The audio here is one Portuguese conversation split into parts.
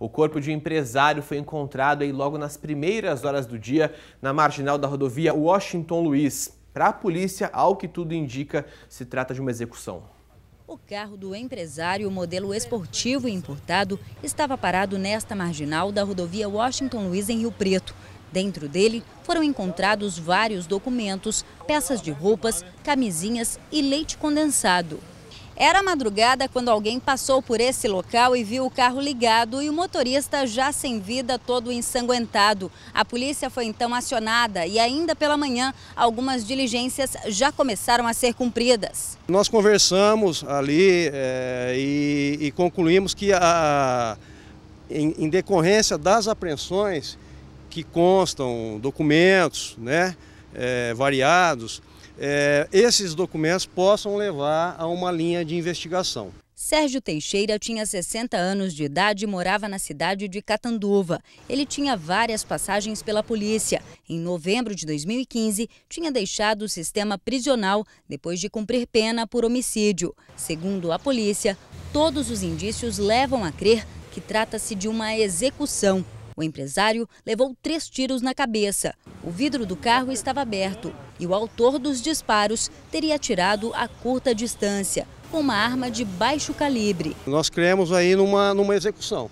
O corpo de um empresário foi encontrado aí logo nas primeiras horas do dia na marginal da rodovia Washington Luiz. Para a polícia, ao que tudo indica, se trata de uma execução. O carro do empresário, modelo esportivo importado, estava parado nesta marginal da rodovia Washington Luiz, em Rio Preto. Dentro dele foram encontrados vários documentos, peças de roupas, camisinhas e leite condensado. Era madrugada quando alguém passou por esse local e viu o carro ligado e o motorista já sem vida, todo ensanguentado. A polícia foi então acionada e ainda pela manhã algumas diligências já começaram a ser cumpridas. Nós conversamos ali é, e, e, concluímos que a, em, em decorrência das apreensões que constam documentos, né? É, variados, é, esses documentos possam levar a uma linha de investigação. Sérgio Teixeira tinha 60 anos de idade e morava na cidade de Catanduva. Ele tinha várias passagens pela polícia. Em novembro de 2015, tinha deixado o sistema prisional depois de cumprir pena por homicídio. Segundo a polícia, todos os indícios levam a crer que trata-se de uma execução o empresário levou três tiros na cabeça. O vidro do carro estava aberto e o autor dos disparos teria atirado a curta distância, com uma arma de baixo calibre. Nós criamos aí numa, numa execução.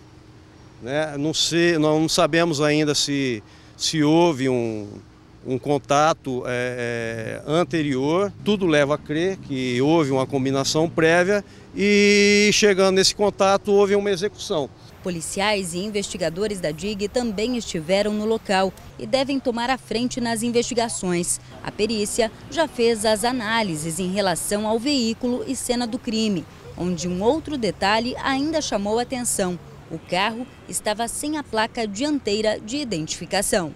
Né? Não, se, não sabemos ainda se, se houve um, um contato é, é, anterior. Tudo leva a crer que houve uma combinação prévia e chegando nesse contato houve uma execução. Policiais e investigadores da DIG também estiveram no local e devem tomar a frente nas investigações. A perícia já fez as análises em relação ao veículo e cena do crime, onde um outro detalhe ainda chamou atenção. O carro estava sem a placa dianteira de identificação.